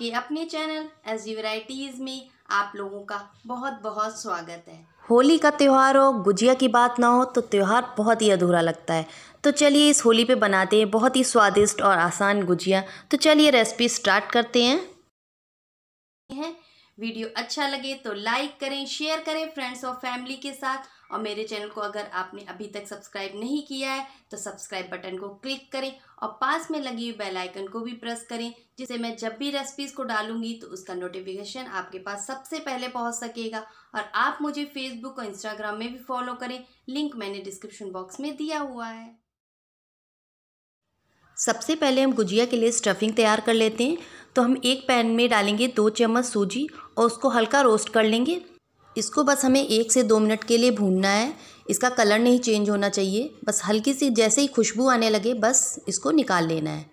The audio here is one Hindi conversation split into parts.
आपके अपने चैनल एस जी वराइटीज़ में आप लोगों का बहुत बहुत स्वागत है होली का त्यौहार हो गुजिया की बात ना हो तो त्यौहार बहुत ही अधूरा लगता है तो चलिए इस होली पे बनाते हैं बहुत ही स्वादिष्ट और आसान गुजिया तो चलिए रेसिपी स्टार्ट करते हैं वीडियो अच्छा लगे तो लाइक करें शेयर करें फ्रेंड्स और फैमिली के साथ और मेरे चैनल को अगर आपने अभी तक सब्सक्राइब नहीं किया है तो सब्सक्राइब बटन को क्लिक करें और पास में लगी हुई बेल आइकन को भी प्रेस करें जिससे मैं जब भी रेसिपीज़ को डालूंगी तो उसका नोटिफिकेशन आपके पास सबसे पहले पहुंच सकेगा और आप मुझे फेसबुक और इंस्टाग्राम में भी फॉलो करें लिंक मैंने डिस्क्रिप्शन बॉक्स में दिया हुआ है सबसे पहले हम गुजिया के लिए स्टफिंग तैयार कर लेते हैं तो हम एक पैन में डालेंगे दो चम्मच सूजी और उसको हल्का रोस्ट कर लेंगे इसको बस हमें एक से दो मिनट के लिए भूनना है इसका कलर नहीं चेंज होना चाहिए बस हल्की सी जैसे ही खुशबू आने लगे बस इसको निकाल लेना है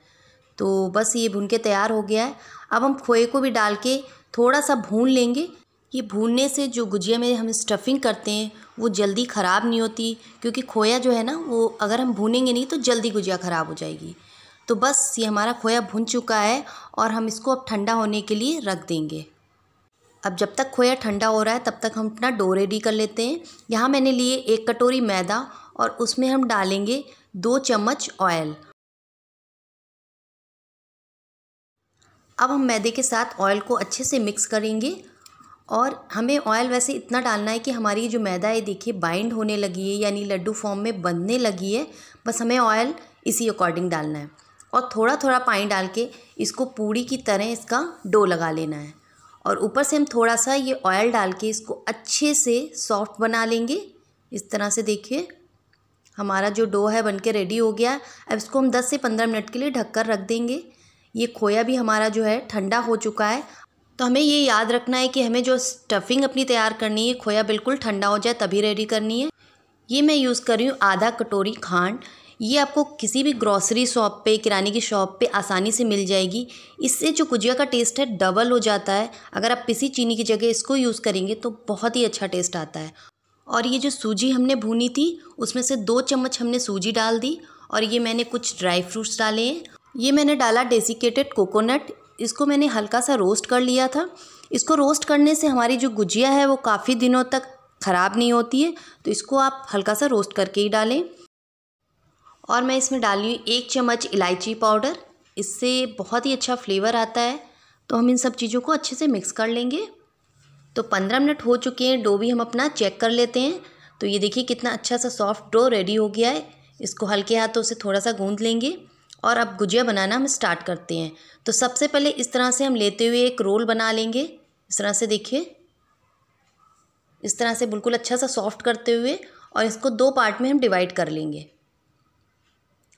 तो बस ये भून के तैयार हो गया है अब हम खोए को भी डाल के थोड़ा सा भून लेंगे ये भूनने से जो गुजिया में हम स्टफिंग करते हैं वो जल्दी ख़राब नहीं होती क्योंकि खोया जो है ना वो अगर हम भूनेंगे नहीं तो जल्दी गुजिया ख़राब हो जाएगी तो बस ये हमारा खोया भुन चुका है और हम इसको अब ठंडा होने के लिए रख देंगे अब जब तक खोया ठंडा हो रहा है तब तक हम अपना डो रेडी कर लेते हैं यहाँ मैंने लिए एक कटोरी मैदा और उसमें हम डालेंगे दो चम्मच ऑयल अब हम मैदे के साथ ऑयल को अच्छे से मिक्स करेंगे और हमें ऑयल वैसे इतना डालना है कि हमारी जो मैदा है देखिए बाइंड होने लगी है यानी लड्डू फॉर्म में बनने लगी है बस हमें ऑयल इसी अकॉर्डिंग डालना है और थोड़ा थोड़ा पानी डाल के इसको पूरी की तरह इसका डो लगा लेना है और ऊपर से हम थोड़ा सा ये ऑयल डाल के इसको अच्छे से सॉफ्ट बना लेंगे इस तरह से देखिए हमारा जो डो है बनके रेडी हो गया है अब इसको हम 10 से 15 मिनट के लिए ढककर रख देंगे ये खोया भी हमारा जो है ठंडा हो चुका है तो हमें ये याद रखना है कि हमें जो स्टफिंग अपनी तैयार करनी है खोया बिल्कुल ठंडा हो जाए तभी रेडी करनी है ये मैं यूज़ कर रही हूँ आधा कटोरी खांड ये आपको किसी भी ग्रॉसरी शॉप पे किराने की शॉप पे आसानी से मिल जाएगी इससे जो गुजिया का टेस्ट है डबल हो जाता है अगर आप पिसी चीनी की जगह इसको यूज़ करेंगे तो बहुत ही अच्छा टेस्ट आता है और ये जो सूजी हमने भूनी थी उसमें से दो चम्मच हमने सूजी डाल दी और ये मैंने कुछ ड्राई फ्रूट्स डाले हैं ये मैंने डाला डेसिकेटेड कोकोनट इसको मैंने हल्का सा रोस्ट कर लिया था इसको रोस्ट करने से हमारी जो गुजिया है वो काफ़ी दिनों तक ख़राब नहीं होती है तो इसको आप हल्का सा रोस्ट करके ही डालें और मैं इसमें डाल रही हूँ एक चम्मच इलायची पाउडर इससे बहुत ही अच्छा फ्लेवर आता है तो हम इन सब चीज़ों को अच्छे से मिक्स कर लेंगे तो पंद्रह मिनट हो चुके हैं डो भी हम अपना चेक कर लेते हैं तो ये देखिए कितना अच्छा सा सॉफ्ट डो रेडी हो गया है इसको हल्के हाथों से थोड़ा सा गूंद लेंगे और अब गुजिया बनाना हम स्टार्ट करते हैं तो सबसे पहले इस तरह से हम लेते हुए एक रोल बना लेंगे इस तरह से देखिए इस तरह से बिल्कुल अच्छा सा सॉफ्ट करते हुए और इसको दो पार्ट में हम डिवाइड कर लेंगे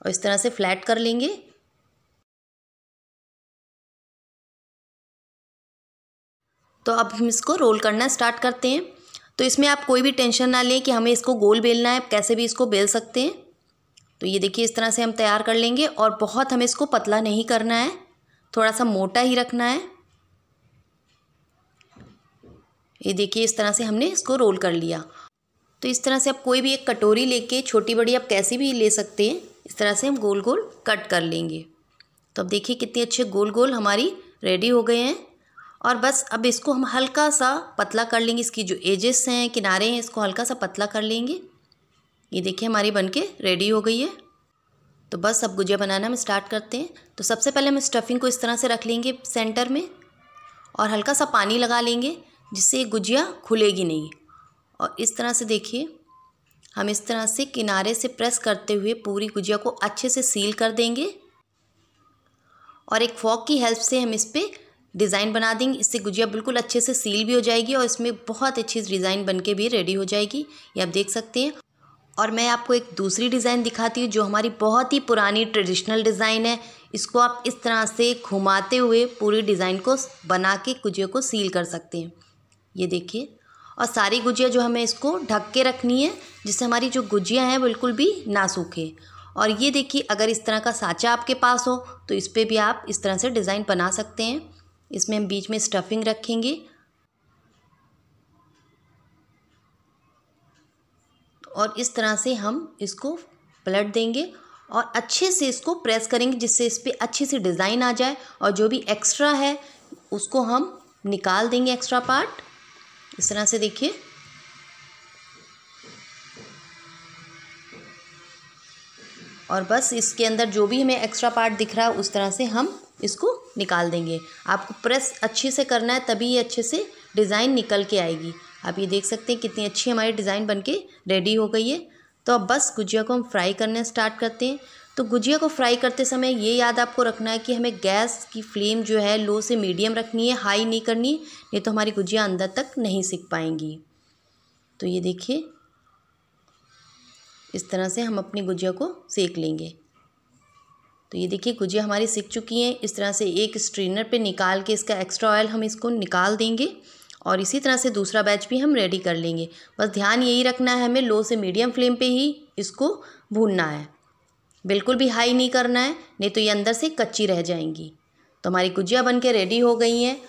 और इस तरह से फ्लैट कर लेंगे तो अब हम इसको रोल करना स्टार्ट करते हैं तो इसमें आप कोई भी टेंशन ना लें कि हमें इसको गोल बेलना है कैसे भी इसको बेल सकते हैं तो ये देखिए इस तरह से हम तैयार कर लेंगे और बहुत हमें इसको पतला नहीं करना है थोड़ा सा मोटा ही रखना है ये देखिए इस तरह से हमने इसको रोल कर लिया तो इस तरह से आप कोई भी एक कटोरी लेके छोटी बड़ी आप कैसी भी ले सकते हैं इस तरह से हम गोल गोल कट कर लेंगे तो अब देखिए कितने अच्छे गोल गोल हमारी रेडी हो गए हैं और बस अब इसको हम हल्का सा पतला कर लेंगे इसकी जो एजेस हैं किनारे हैं इसको हल्का सा पतला कर लेंगे ये देखिए हमारी बनके रेडी हो गई है तो बस अब गुजिया बनाना हम स्टार्ट करते हैं तो सबसे पहले हम स्टफिंग को इस तरह से रख लेंगे सेंटर में और हल्का सा पानी लगा लेंगे जिससे गुजिया खुलेगी नहीं और इस तरह से देखिए हम इस तरह से किनारे से प्रेस करते हुए पूरी गुजिया को अच्छे से सील कर देंगे और एक फॉक की हेल्प से हम इस पर डिज़ाइन बना देंगे इससे गुजिया बिल्कुल अच्छे से सील भी हो जाएगी और इसमें बहुत अच्छी डिज़ाइन बन के भी रेडी हो जाएगी ये आप देख सकते हैं और मैं आपको एक दूसरी डिज़ाइन दिखाती हूँ जो हमारी बहुत ही पुरानी ट्रेडिशनल डिज़ाइन है इसको आप इस तरह से घुमाते हुए पूरी डिज़ाइन को बना के गुजिया को सील कर सकते हैं ये देखिए और सारी गुजिया जो हमें इसको ढक के रखनी है जिससे हमारी जो गुजिया हैं बिल्कुल भी ना सूखे और ये देखिए अगर इस तरह का साँचा आपके पास हो तो इस पर भी आप इस तरह से डिज़ाइन बना सकते हैं इसमें हम बीच में स्टफिंग रखेंगे और इस तरह से हम इसको पलट देंगे और अच्छे से इसको प्रेस करेंगे जिससे इस पर अच्छे से डिज़ाइन आ जाए और जो भी एक्स्ट्रा है उसको हम निकाल देंगे एक्स्ट्रा पार्ट इस तरह से देखिए और बस इसके अंदर जो भी हमें एक्स्ट्रा पार्ट दिख रहा है उस तरह से हम इसको निकाल देंगे आपको प्रेस अच्छे से करना है तभी ये अच्छे से डिज़ाइन निकल के आएगी आप ये देख सकते हैं कितनी अच्छी हमारी डिज़ाइन बनके रेडी हो गई है तो अब बस गुजिया को हम फ्राई करने स्टार्ट करते हैं तो गुजिया को फ्राई करते समय ये याद आपको रखना है कि हमें गैस की फ्लेम जो है लो से मीडियम रखनी है हाई नहीं करनी नहीं तो हमारी गुजिया अंदर तक नहीं सीख पाएंगी तो ये देखिए इस तरह से हम अपनी गुजिया को सेक लेंगे तो ये देखिए गुजिया हमारी सीख चुकी हैं इस तरह से एक स्ट्रेनर पे निकाल के इसका एक्स्ट्रा ऑयल हम इसको निकाल देंगे और इसी तरह से दूसरा बैच भी हम रेडी कर लेंगे बस ध्यान यही रखना है हमें लो से मीडियम फ्लेम पे ही इसको भूनना है बिल्कुल भी हाई नहीं करना है नहीं तो ये अंदर से कच्ची रह जाएंगी तो हमारी गुजिया बन के रेडी हो गई हैं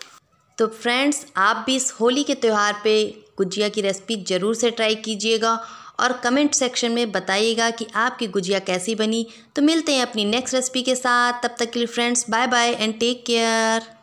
तो फ्रेंड्स आप भी इस होली के त्यौहार पे गुजिया की रेसिपी ज़रूर से ट्राई कीजिएगा और कमेंट सेक्शन में बताइएगा कि आपकी गुजिया कैसी बनी तो मिलते हैं अपनी नेक्स्ट रेसिपी के साथ तब तक के लिए friends bye bye and take care